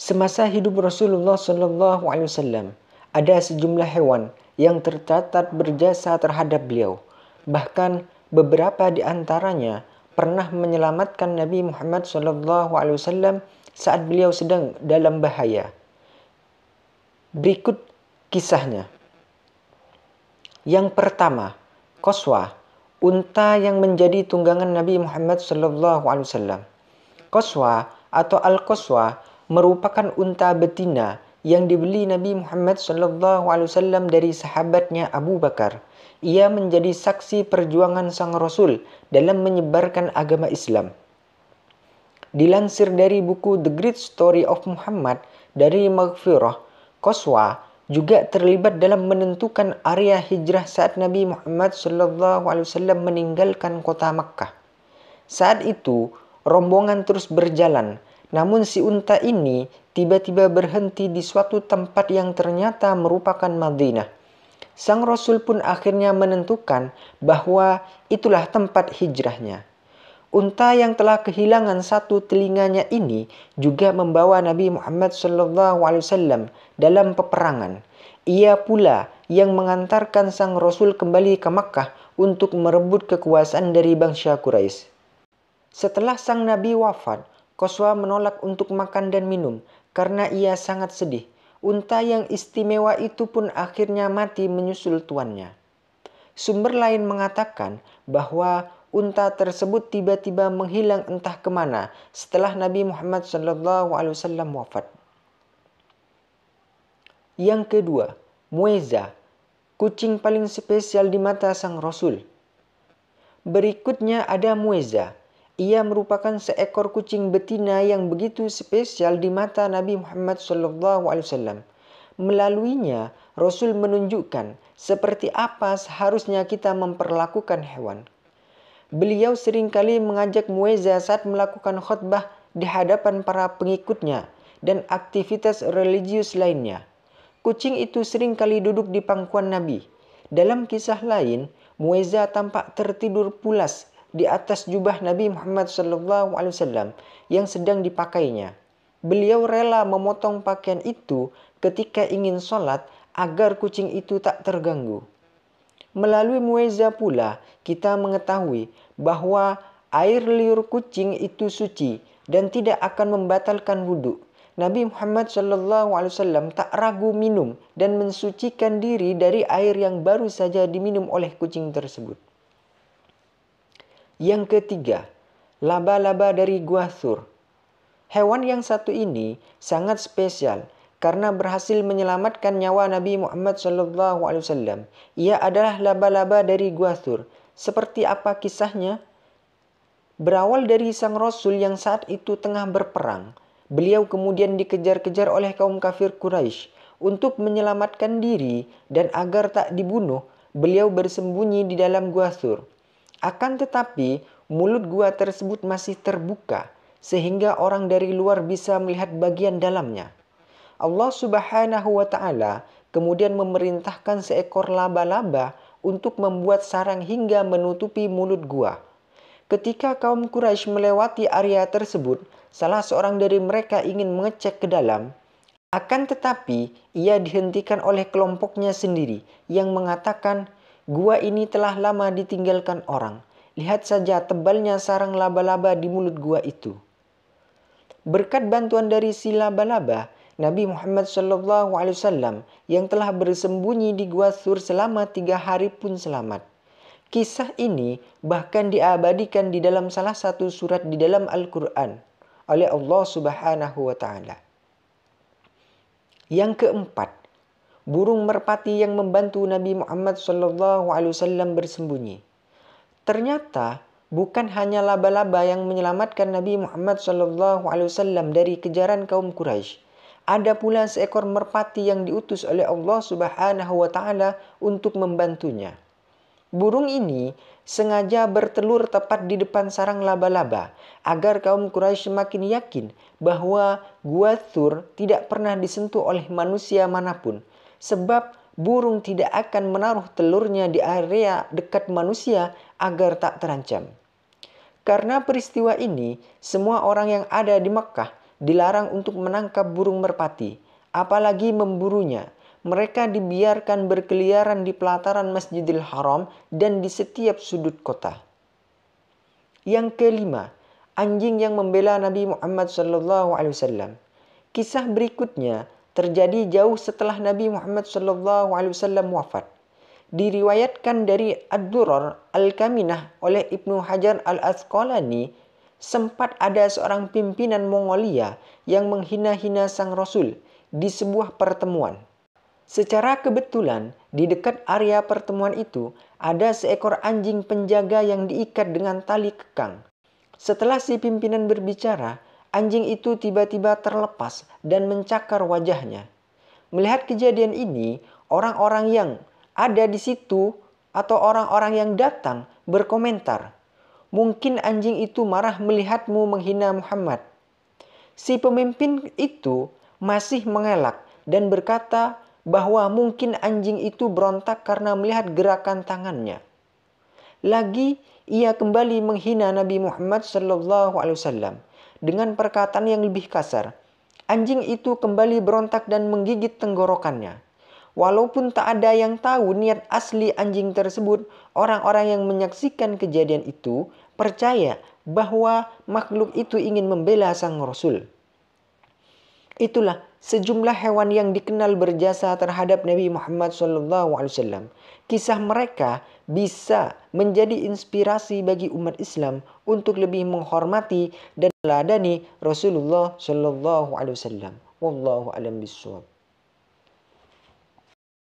Semasa hidup Rasulullah SAW, ada sejumlah hewan yang tercatat berjasa terhadap beliau. Bahkan beberapa di antaranya pernah menyelamatkan Nabi Muhammad SAW saat beliau sedang dalam bahaya. Berikut kisahnya. Yang pertama, Koswa, unta yang menjadi tunggangan Nabi Muhammad SAW, Koswa atau al Koswa merupakan unta betina yang dibeli Nabi Muhammad SAW dari sahabatnya Abu Bakar. Ia menjadi saksi perjuangan sang Rasul dalam menyebarkan agama Islam. Dilansir dari buku The Great Story of Muhammad dari Maghfirah, Koswa juga terlibat dalam menentukan area hijrah saat Nabi Muhammad SAW meninggalkan kota Makkah. Saat itu, rombongan terus berjalan – namun si unta ini tiba-tiba berhenti di suatu tempat yang ternyata merupakan Madinah. Sang Rasul pun akhirnya menentukan bahwa itulah tempat hijrahnya. Unta yang telah kehilangan satu telinganya ini juga membawa Nabi Muhammad SAW dalam peperangan. Ia pula yang mengantarkan sang Rasul kembali ke Makkah untuk merebut kekuasaan dari bangsa Quraisy. Setelah sang Nabi wafat, Koswa menolak untuk makan dan minum karena ia sangat sedih. Unta yang istimewa itu pun akhirnya mati menyusul tuannya. Sumber lain mengatakan bahwa unta tersebut tiba-tiba menghilang entah kemana setelah Nabi Muhammad SAW wafat. Yang kedua, Mueza, kucing paling spesial di mata sang Rasul. Berikutnya ada Mueza, ia merupakan seekor kucing betina yang begitu spesial di mata Nabi Muhammad SAW. Melaluinya, Rasul menunjukkan seperti apa seharusnya kita memperlakukan hewan. Beliau seringkali mengajak Mueza saat melakukan khutbah di hadapan para pengikutnya dan aktivitas religius lainnya. Kucing itu seringkali duduk di pangkuan Nabi. Dalam kisah lain, Mueza tampak tertidur pulas di atas jubah Nabi Muhammad SAW yang sedang dipakainya. Beliau rela memotong pakaian itu ketika ingin sholat agar kucing itu tak terganggu. Melalui mueza pula kita mengetahui bahwa air liur kucing itu suci dan tidak akan membatalkan wudhu. Nabi Muhammad SAW tak ragu minum dan mensucikan diri dari air yang baru saja diminum oleh kucing tersebut. Yang ketiga, laba-laba dari gua sur. Hewan yang satu ini sangat spesial karena berhasil menyelamatkan nyawa Nabi Muhammad SAW. Ia adalah laba-laba dari gua sur. Seperti apa kisahnya? Berawal dari sang Rasul yang saat itu tengah berperang, beliau kemudian dikejar-kejar oleh kaum kafir Quraisy untuk menyelamatkan diri dan agar tak dibunuh, beliau bersembunyi di dalam gua sur. Akan tetapi, mulut gua tersebut masih terbuka sehingga orang dari luar bisa melihat bagian dalamnya. Allah Subhanahu wa taala kemudian memerintahkan seekor laba-laba untuk membuat sarang hingga menutupi mulut gua. Ketika kaum Quraisy melewati area tersebut, salah seorang dari mereka ingin mengecek ke dalam. Akan tetapi, ia dihentikan oleh kelompoknya sendiri yang mengatakan, Gua ini telah lama ditinggalkan orang. Lihat saja tebalnya sarang laba-laba di mulut gua itu. Berkat bantuan dari si laba-laba, Nabi Muhammad SAW yang telah bersembunyi di Gua Sur selama tiga hari pun selamat. Kisah ini bahkan diabadikan di dalam salah satu surat di dalam Al-Quran oleh Allah Subhanahu wa Ta'ala. Yang keempat, burung merpati yang membantu Nabi Muhammad SAW bersembunyi. Ternyata bukan hanya laba-laba yang menyelamatkan Nabi Muhammad SAW dari kejaran kaum Quraisy. Ada pula seekor merpati yang diutus oleh Allah Subhanahu wa taala untuk membantunya. Burung ini sengaja bertelur tepat di depan sarang laba-laba agar kaum Quraisy semakin yakin bahwa Gua Thur tidak pernah disentuh oleh manusia manapun sebab burung tidak akan menaruh telurnya di area dekat manusia agar tak terancam. Karena peristiwa ini, semua orang yang ada di Mekah dilarang untuk menangkap burung merpati, apalagi memburunya. Mereka dibiarkan berkeliaran di pelataran Masjidil Haram dan di setiap sudut kota. Yang kelima, anjing yang membela Nabi Muhammad SAW. Kisah berikutnya terjadi jauh setelah Nabi Muhammad SAW wafat. Diriwayatkan dari Ad-Durar Al-Kaminah oleh Ibnu Hajar Al-Asqalani, sempat ada seorang pimpinan Mongolia yang menghina-hina sang Rasul di sebuah pertemuan. Secara kebetulan, di dekat area pertemuan itu ada seekor anjing penjaga yang diikat dengan tali kekang. Setelah si pimpinan berbicara, anjing itu tiba-tiba terlepas dan mencakar wajahnya. Melihat kejadian ini, orang-orang yang ada di situ atau orang-orang yang datang berkomentar, "Mungkin anjing itu marah melihatmu menghina Muhammad." Si pemimpin itu masih mengelak dan berkata bahwa mungkin anjing itu berontak karena melihat gerakan tangannya. Lagi ia kembali menghina Nabi Muhammad sallallahu alaihi wasallam dengan perkataan yang lebih kasar. Anjing itu kembali berontak dan menggigit tenggorokannya. Walaupun tak ada yang tahu niat asli anjing tersebut, orang-orang yang menyaksikan kejadian itu percaya bahwa makhluk itu ingin membela sang rasul. Itulah sejumlah hewan yang dikenal berjasa terhadap Nabi Muhammad SAW. Kisah mereka bisa menjadi inspirasi bagi umat Islam untuk lebih menghormati dan meladani Rasulullah Shallallahu Alaihi Wasallam. Wallahu a'lam bishawab.